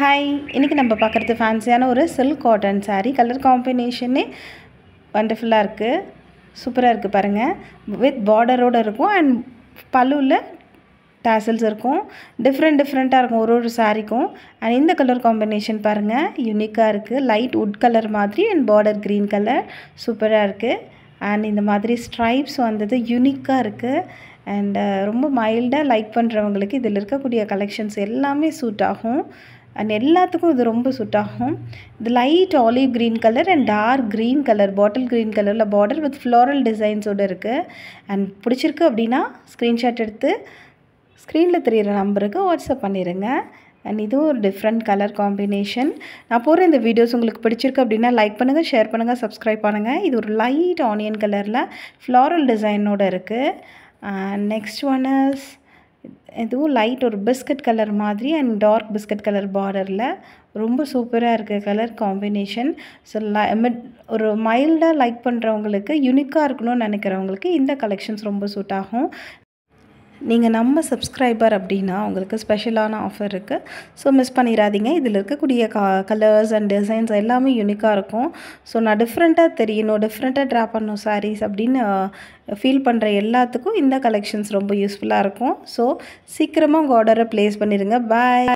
hi இன்றைக்கி நம்ம பார்க்குறது ஃபேன்சியான ஒரு சில்க் காட்டன் சாரீ கலர் காம்பினேஷனே வண்டர்ஃபுல்லாக இருக்குது சூப்பராக இருக்குது பாருங்கள் வித் பார்டரோடு இருக்கும் அண்ட் பல்லுவில் டேசல்ஸ் இருக்கும் டிஃப்ரெண்ட் டிஃப்ரெண்ட்டாக இருக்கும் ஒரு ஒரு சாரீக்கும் அண்ட் இந்த கலர் காம்பினேஷன் பாருங்கள் யூனிக்காக இருக்குது லைட் உட் கலர் மாதிரி அண்ட் பார்டர் க்ரீன் கலர் சூப்பராக இருக்குது அண்ட் இந்த மாதிரி ஸ்ட்ரைப்ஸ் வந்தது யூனிக்காக இருக்குது அண்டு ரொம்ப மைல்டாக லைக் பண்ணுறவங்களுக்கு இதில் இருக்கக்கூடிய கலெக்ஷன்ஸ் எல்லாமே சூட் ஆகும் அண்ட் எல்லாத்துக்கும் இது ரொம்ப சூட் ஆகும் இது light olive green colour and dark green colour bottle green கலரில் பார்டர் வித் ஃப்ளோரல் டிசைன்ஸோடு இருக்குது அண்ட் பிடிச்சிருக்கு அப்படின்னா ஸ்க்ரீன்ஷாட் எடுத்து ஸ்க்ரீனில் தெரிகிற நம்பருக்கு வாட்ஸ்அப் பண்ணிடுங்க அண்ட் இதுவும் ஒரு டிஃப்ரெண்ட் கலர் காம்பினேஷன் நான் போகிற இந்த வீடியோஸ் உங்களுக்கு பிடிச்சிருக்கு அப்படின்னா லைக் பண்ணுங்கள் ஷேர் பண்ணுங்கள் சப்ஸ்கிரைப் பண்ணுங்கள் இது ஒரு லைட் ஆனியன் கலரில் ஃப்ளாரல் டிசைனோடு இருக்குது அண்ட் நெக்ஸ்ட் ஒன் இஸ் இதுவும் லைட் ஒரு பிஸ்கட் கலர் மாதிரி அண்ட் டார்க் பிஸ்கட் கலர் பார்டரில் ரொம்ப சூப்பராக இருக்குது கலர் காம்பினேஷன் ஸோ மிட் ஒரு மைல்டாக லைக் பண்ணுறவங்களுக்கு யுனிக்காக இருக்கணும்னு நினைக்கிறவங்களுக்கு இந்த கலெக்ஷன்ஸ் ரொம்ப சூட் ஆகும் நீங்கள் நம்ம சப்ஸ்கிரைபர் அப்படின்னா உங்களுக்கு ஸ்பெஷலான ஆஃபர் இருக்குது ஸோ மிஸ் பண்ணிடாதீங்க இதில் இருக்கக்கூடிய கா கலர்ஸ் அண்ட் டிசைன்ஸ் எல்லாமே யூனிக்காக இருக்கும் ஸோ நான் டிஃப்ரெண்ட்டாக தெரியணும் டிஃப்ரெண்ட்டாக ட்ரா பண்ணணும் சாரீஸ் அப்படின்னு ஃபீல் பண்ணுற எல்லாத்துக்கும் இந்த கலெக்ஷன்ஸ் ரொம்ப யூஸ்ஃபுல்லாக இருக்கும் ஸோ சீக்கிரமாக உங்கள் ஆர்டரை ப்ளேஸ் பண்ணிடுங்க பாய்